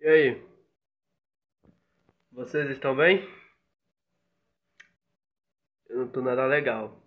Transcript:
E aí? Vocês estão bem? Eu não tô nada legal.